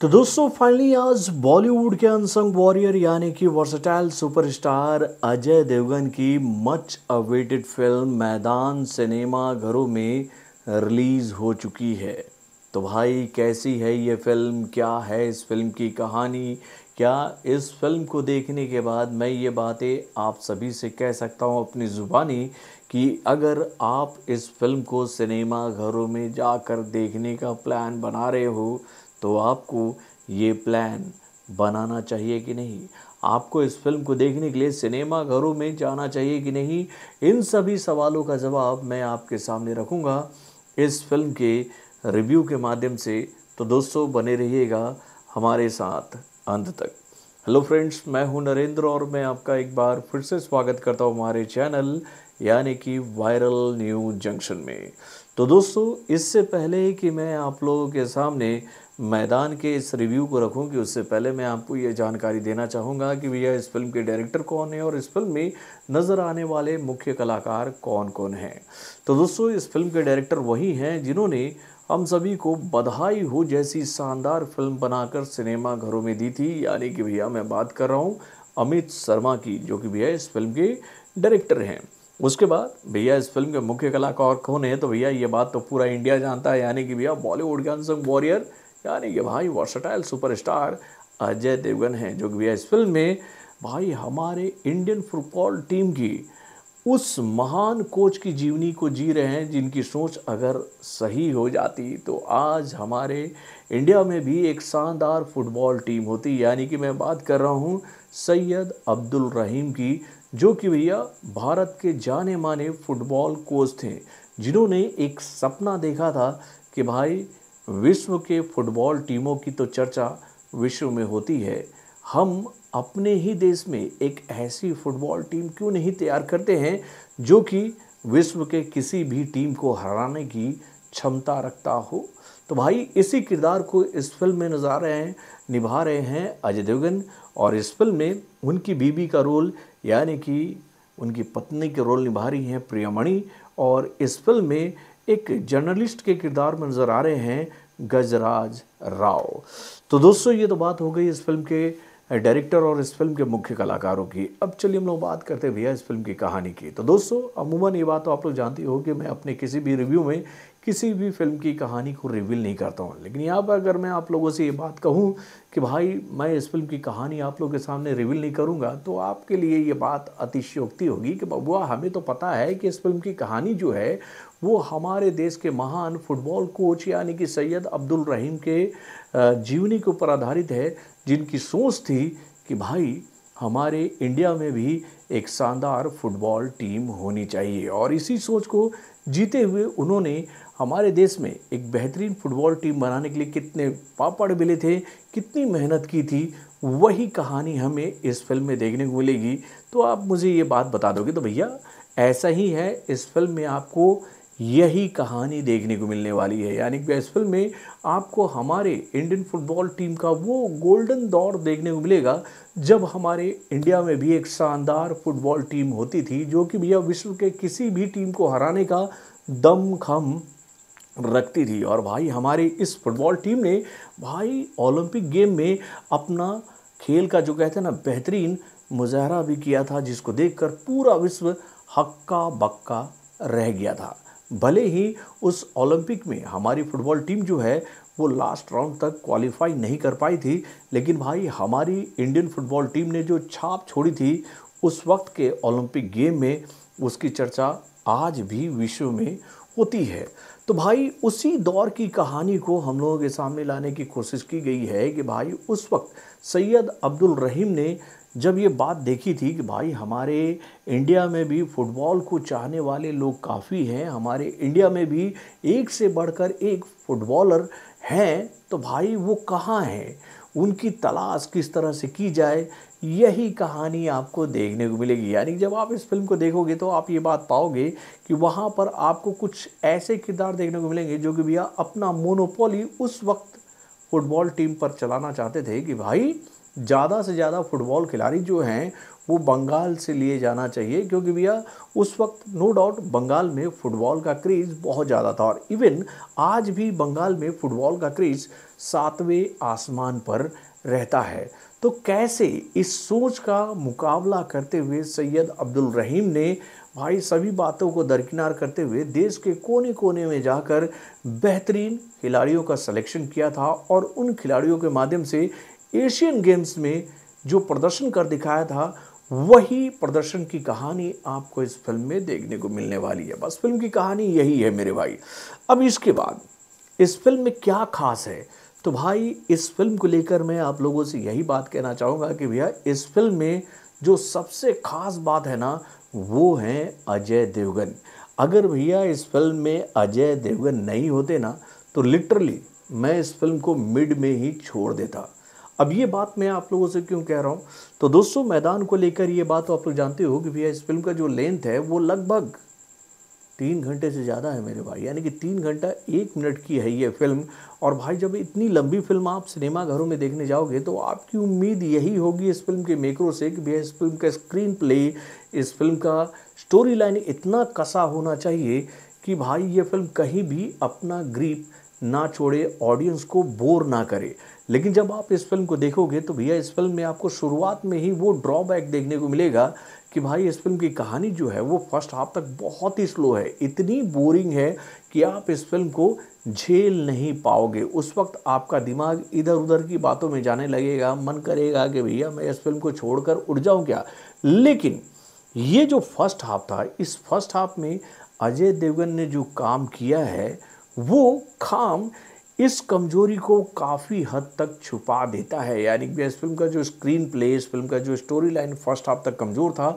तो दोस्तों फाइनली आज बॉलीवुड के अनसंग वॉरियर यानी कि वर्सटाइल सुपरस्टार अजय देवगन की much awaited film Maidaan cinema घरों में रिलीज़ हो चुकी है तो भाई कैसी है ये फिल्म क्या है इस फिल्म की कहानी क्या इस फिल्म को देखने के बाद मैं ये बातें आप सभी से कह सकता हूँ अपनी ज़ुबानी कि अगर आप इस फिल्म को सिनेमा घरों में जाकर देखने का प्लान बना रहे हो तो आपको ये प्लान बनाना चाहिए कि नहीं आपको इस फिल्म को देखने के लिए सिनेमा घरों में जाना चाहिए कि नहीं इन सभी सवालों का जवाब मैं आपके सामने रखूँगा इस फिल्म के रिव्यू के माध्यम से तो दोस्तों बने रहिएगा हमारे साथ अंत तक हेलो फ्रेंड्स मैं हूं नरेंद्र और मैं आपका एक बार फिर से स्वागत करता हूं हमारे चैनल यानी कि वायरल न्यूज जंक्शन में तो दोस्तों इससे पहले कि मैं आप लोगों के सामने मैदान के इस रिव्यू को रखूं कि उससे पहले मैं आपको ये जानकारी देना चाहूँगा कि भैया इस फिल्म के डायरेक्टर कौन है और इस फिल्म में नज़र आने वाले मुख्य कलाकार कौन कौन हैं तो दोस्तों इस फिल्म के डायरेक्टर वही हैं जिन्होंने हम सभी को बधाई हो जैसी शानदार फिल्म बनाकर सिनेमा घरों में दी थी यानी कि भैया मैं बात कर रहा हूँ अमित शर्मा की जो कि भैया इस फिल्म के डायरेक्टर हैं उसके बाद भैया इस फिल्म के मुख्य कलाकार कौन है तो भैया ये बात तो पूरा इंडिया जानता है यानी कि भैया बॉलीवुड के अनसंग वॉरियर यानी कि भाई वर्सटाइल सुपरस्टार अजय देवगन है जो कि भैया इस फिल्म में भाई हमारे इंडियन फुटबॉल टीम की उस महान कोच की जीवनी को जी रहे हैं जिनकी सोच अगर सही हो जाती तो आज हमारे इंडिया में भी एक शानदार फुटबॉल टीम होती यानी कि मैं बात कर रहा हूँ सैयद अब्दुल रहीम की जो कि भैया भारत के जाने माने फुटबॉल कोच थे जिन्होंने एक सपना देखा था कि भाई विश्व के फुटबॉल टीमों की तो चर्चा विश्व में होती है हम अपने ही देश में एक ऐसी फुटबॉल टीम क्यों नहीं तैयार करते हैं जो कि विश्व के किसी भी टीम को हराने की क्षमता रखता हो तो भाई इसी किरदार को इस फिल्म में नज़र आ रहे हैं निभा रहे हैं अजय देवगन और इस फिल्म में उनकी बीबी का रोल यानी कि उनकी पत्नी के रोल निभा रही हैं प्रियामणि और इस फिल्म में एक जर्नलिस्ट के किरदार में नज़र आ रहे हैं गजराज राव तो दोस्तों ये तो बात हो गई इस फिल्म के डायरेक्टर और इस फिल्म के मुख्य कलाकारों की अब चलिए हम लोग बात करते हैं भैया इस फिल्म की कहानी की तो दोस्तों अमूमन ये बात तो आप लोग जानती हो कि मैं अपने किसी भी रिव्यू में किसी भी फिल्म की कहानी को रिवील नहीं करता हूँ लेकिन यहाँ पर अगर मैं आप लोगों से ये बात कहूँ कि भाई मैं इस फिल्म की कहानी आप लोगों के सामने रिवील नहीं करूँगा तो आपके लिए ये बात अतिशयोक्ति होगी कि बबुआ हमें तो पता है कि इस फिल्म की कहानी जो है वो हमारे देश के महान फुटबॉल कोच यानी कि सैयद अब्दुल रहीम के जीवनी के ऊपर आधारित है जिनकी सोच थी कि भाई हमारे इंडिया में भी एक शानदार फुटबॉल टीम होनी चाहिए और इसी सोच को जीते हुए उन्होंने हमारे देश में एक बेहतरीन फुटबॉल टीम बनाने के लिए कितने पापड़ मिले थे कितनी मेहनत की थी वही कहानी हमें इस फिल्म में देखने को मिलेगी तो आप मुझे ये बात बता दोगे तो भैया ऐसा ही है इस फिल्म में आपको यही कहानी देखने को मिलने वाली है यानी कि इस फिल्म में आपको हमारे इंडियन फुटबॉल टीम का वो गोल्डन दौर देखने को मिलेगा जब हमारे इंडिया में भी एक शानदार फुटबॉल टीम होती थी जो कि भैया विश्व के किसी भी टीम को हराने का दम खम रखती थी और भाई हमारी इस फुटबॉल टीम ने भाई ओलंपिक गेम में अपना खेल का जो कहते हैं ना बेहतरीन मुजाहरा भी किया था जिसको देखकर पूरा विश्व हक्का बक्का रह गया था भले ही उस ओलंपिक में हमारी फुटबॉल टीम जो है वो लास्ट राउंड तक क्वालिफाई नहीं कर पाई थी लेकिन भाई हमारी इंडियन फुटबॉल टीम ने जो छाप छोड़ी थी उस वक्त के ओलंपिक गेम में उसकी चर्चा आज भी विश्व में होती है तो भाई उसी दौर की कहानी को हम लोगों के सामने लाने की कोशिश की गई है कि भाई उस वक्त सैयद अब्दुल रहीम ने जब ये बात देखी थी कि भाई हमारे इंडिया में भी फुटबॉल को चाहने वाले लोग काफ़ी हैं हमारे इंडिया में भी एक से बढ़कर एक फुटबॉलर हैं तो भाई वो कहाँ हैं उनकी तलाश किस तरह से की जाए यही कहानी आपको देखने को मिलेगी यानी जब आप इस फिल्म को देखोगे तो आप ये बात पाओगे कि वहाँ पर आपको कुछ ऐसे किरदार देखने को मिलेंगे जो कि भैया अपना मोनोपोली उस वक्त फुटबॉल टीम पर चलाना चाहते थे कि भाई ज़्यादा से ज़्यादा फुटबॉल खिलाड़ी जो हैं वो बंगाल से लिए जाना चाहिए क्योंकि भैया उस वक्त नो डाउट बंगाल में फ़ुटबॉल का क्रेज़ बहुत ज़्यादा था और इवन आज भी बंगाल में फ़ुटबॉल का क्रेज़ सातवें आसमान पर रहता है तो कैसे इस सोच का मुकाबला करते हुए सैयद अब्दुल रहीम ने भाई सभी बातों को दरकिनार करते हुए देश के कोने कोने में जाकर बेहतरीन खिलाड़ियों का सिलेक्शन किया था और उन खिलाड़ियों के माध्यम से एशियन गेम्स में जो प्रदर्शन कर दिखाया था वही प्रदर्शन की कहानी आपको इस फिल्म में देखने को मिलने वाली है बस फिल्म की कहानी यही है मेरे भाई अब इसके बाद इस फिल्म में क्या खास है तो भाई इस फिल्म को लेकर मैं आप लोगों से यही बात कहना चाहूँगा कि भैया इस फिल्म में जो सबसे खास बात है ना वो है अजय देवगन अगर भैया इस फिल्म में अजय देवगन नहीं होते ना तो लिटरली मैं इस फिल्म को मिड में ही छोड़ देता अब ये बात मैं आप लोगों से क्यों कह रहा हूँ तो दोस्तों मैदान को लेकर ये बात तो आप लोग जानते हो कि भैया इस फिल्म का जो लेंथ है वो लगभग तीन घंटे से ज़्यादा है मेरे भाई यानी कि तीन घंटा एक मिनट की है ये फिल्म और भाई जब इतनी लंबी फिल्म आप सिनेमा घरों में देखने जाओगे तो आपकी उम्मीद यही होगी इस फिल्म के मेकरों से कि भैया इस फिल्म का स्क्रीन प्ले इस फिल्म का स्टोरी लाइन इतना कसा होना चाहिए कि भाई ये फिल्म कहीं भी अपना ग्रीप ना छोड़े ऑडियंस को बोर ना करे लेकिन जब आप इस फिल्म को देखोगे तो भैया इस फिल्म में आपको शुरुआत में ही वो ड्रॉबैक देखने को मिलेगा कि भाई इस फिल्म की कहानी जो है वो फर्स्ट हाफ तक बहुत ही स्लो है इतनी बोरिंग है कि आप इस फिल्म को झेल नहीं पाओगे उस वक्त आपका दिमाग इधर उधर की बातों में जाने लगेगा मन करेगा कि भैया मैं इस फिल्म को छोड़कर उड़ जाऊं क्या लेकिन ये जो फर्स्ट हाफ था इस फर्स्ट हाफ में अजय देवगन ने जो काम किया है वो खाम इस कमज़ोरी को काफ़ी हद तक छुपा देता है यानी कि इस फिल्म का जो स्क्रीन प्ले इस फिल्म का जो स्टोरी लाइन फर्स्ट हाफ तक कमज़ोर था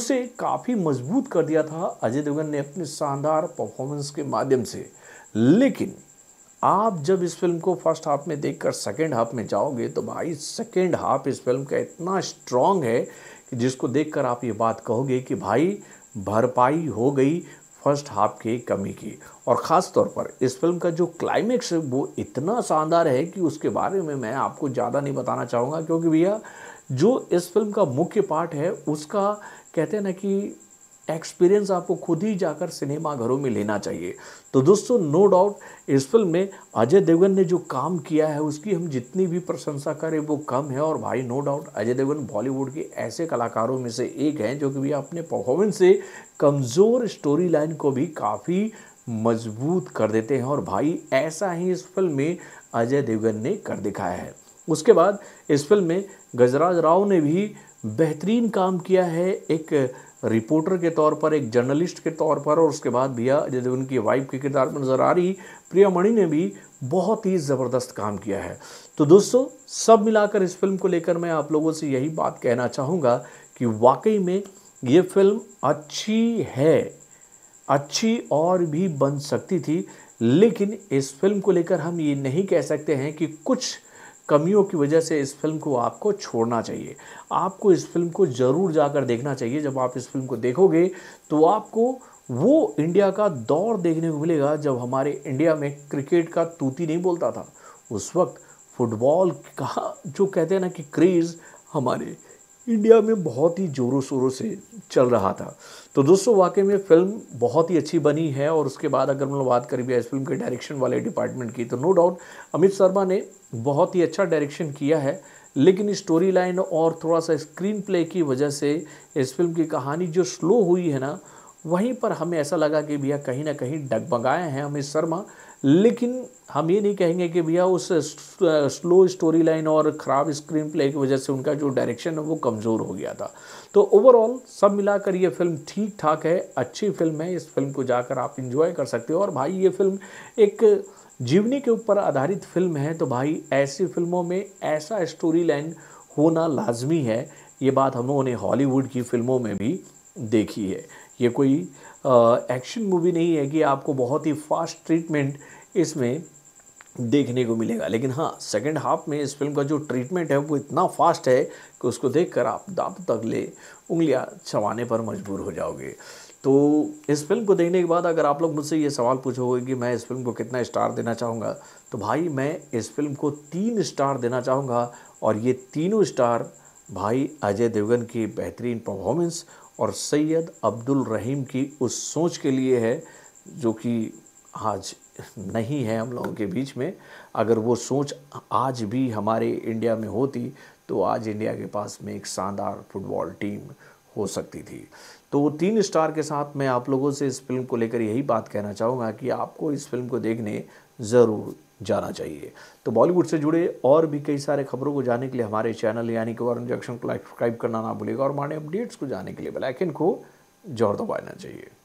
उसे काफ़ी मजबूत कर दिया था अजय देवगन ने अपने शानदार परफॉर्मेंस के माध्यम से लेकिन आप जब इस फिल्म को फर्स्ट हाफ में देखकर सेकेंड हाफ में जाओगे तो भाई सेकेंड हाफ इस फिल्म का इतना स्ट्रांग है कि जिसको देखकर आप ये बात कहोगे कि भाई भरपाई हो गई फर्स्ट हाफ की कमी की और ख़ास तौर पर इस फिल्म का जो क्लाइमेक्स है वो इतना शानदार है कि उसके बारे में मैं आपको ज़्यादा नहीं बताना चाहूँगा क्योंकि भैया जो इस फिल्म का मुख्य पार्ट है उसका कहते हैं ना कि एक्सपीरियंस आपको खुद ही जाकर सिनेमा घरों में लेना चाहिए तो दोस्तों नो डाउट इस फिल्म में अजय देवगन ने जो काम किया है उसकी हम जितनी भी प्रशंसा करें वो कम है और भाई नो डाउट अजय देवगन बॉलीवुड के ऐसे कलाकारों में से एक हैं जो कि भी अपने परफॉर्मेंस से कमज़ोर स्टोरी लाइन को भी काफ़ी मजबूत कर देते हैं और भाई ऐसा ही इस फिल्म में अजय देवगन ने कर दिखाया है उसके बाद इस फिल्म में गजराज राव ने भी बेहतरीन काम किया है एक रिपोर्टर के तौर पर एक जर्नलिस्ट के तौर पर और उसके बाद भैया जैसे उनकी वाइफ के किरदार में नज़र आ रही प्रिया मणि ने भी बहुत ही ज़बरदस्त काम किया है तो दोस्तों सब मिलाकर इस फिल्म को लेकर मैं आप लोगों से यही बात कहना चाहूँगा कि वाकई में ये फिल्म अच्छी है अच्छी और भी बन सकती थी लेकिन इस फिल्म को लेकर हम ये नहीं कह सकते हैं कि कुछ कमियों की वजह से इस फिल्म को आपको छोड़ना चाहिए आपको इस फिल्म को ज़रूर जाकर देखना चाहिए जब आप इस फिल्म को देखोगे तो आपको वो इंडिया का दौर देखने को मिलेगा जब हमारे इंडिया में क्रिकेट का तूती नहीं बोलता था उस वक्त फुटबॉल का जो कहते हैं ना कि क्रेज़ हमारे इंडिया में बहुत ही ज़ोरों शोरों से चल रहा था तो दोस्तों वाकई में फिल्म बहुत ही अच्छी बनी है और उसके बाद अगर हम लोग बात करें भी इस फिल्म के डायरेक्शन वाले डिपार्टमेंट की तो नो डाउट अमित शर्मा ने बहुत ही अच्छा डायरेक्शन किया है लेकिन स्टोरी लाइन और थोड़ा सा स्क्रीन प्ले की वजह से इस फिल्म की कहानी जो स्लो हुई है ना वहीं पर हमें ऐसा लगा कि भैया कहीं ना कहीं डगमगाए हैं अमित शर्मा लेकिन हम ये नहीं कहेंगे कि भैया उस स्लो स्टोरी लाइन और ख़राब स्क्रीन प्ले की वजह से उनका जो डायरेक्शन है वो कमज़ोर हो गया था तो ओवरऑल सब मिलाकर ये फिल्म ठीक ठाक है अच्छी फिल्म है इस फिल्म को जाकर आप इंजॉय कर सकते हो और भाई ये फिल्म एक जीवनी के ऊपर आधारित फिल्म है तो भाई ऐसी फिल्मों में ऐसा स्टोरी लाइन होना लाजमी है ये बात हम लोगों ने हॉलीवुड की फिल्मों में भी देखी है ये कोई एक्शन मूवी नहीं है कि आपको बहुत ही फास्ट ट्रीटमेंट इसमें देखने को मिलेगा लेकिन हाँ सेकेंड हाफ में इस फिल्म का जो ट्रीटमेंट है वो इतना फास्ट है कि उसको देखकर आप दांत तक ले उंगलियाँ चबाने पर मजबूर हो जाओगे तो इस फिल्म को देखने के बाद अगर आप लोग मुझसे ये सवाल पूछोगे कि मैं इस फिल्म को कितना स्टार देना चाहूँगा तो भाई मैं इस फिल्म को तीन स्टार देना चाहूँगा और ये तीनों स्टार भाई अजय देवगन की बेहतरीन परफॉर्मेंस और सैयद अब्दुल रहीम की उस सोच के लिए है जो कि आज नहीं है हम लोगों के बीच में अगर वो सोच आज भी हमारे इंडिया में होती तो आज इंडिया के पास में एक शानदार फुटबॉल टीम हो सकती थी तो तीन स्टार के साथ मैं आप लोगों से इस फिल्म को लेकर यही बात कहना चाहूँगा कि आपको इस फिल्म को देखने ज़रूर जाना चाहिए तो बॉलीवुड से जुड़े और भी कई सारे खबरों को जानने के लिए हमारे चैनल यानी कि वरुण जंक्शन को लाइक सब्सक्राइब करना ना भूलेगा और हमारे अपडेट्स को जानने के लिए बेलाइकन को जोर दबाना चाहिए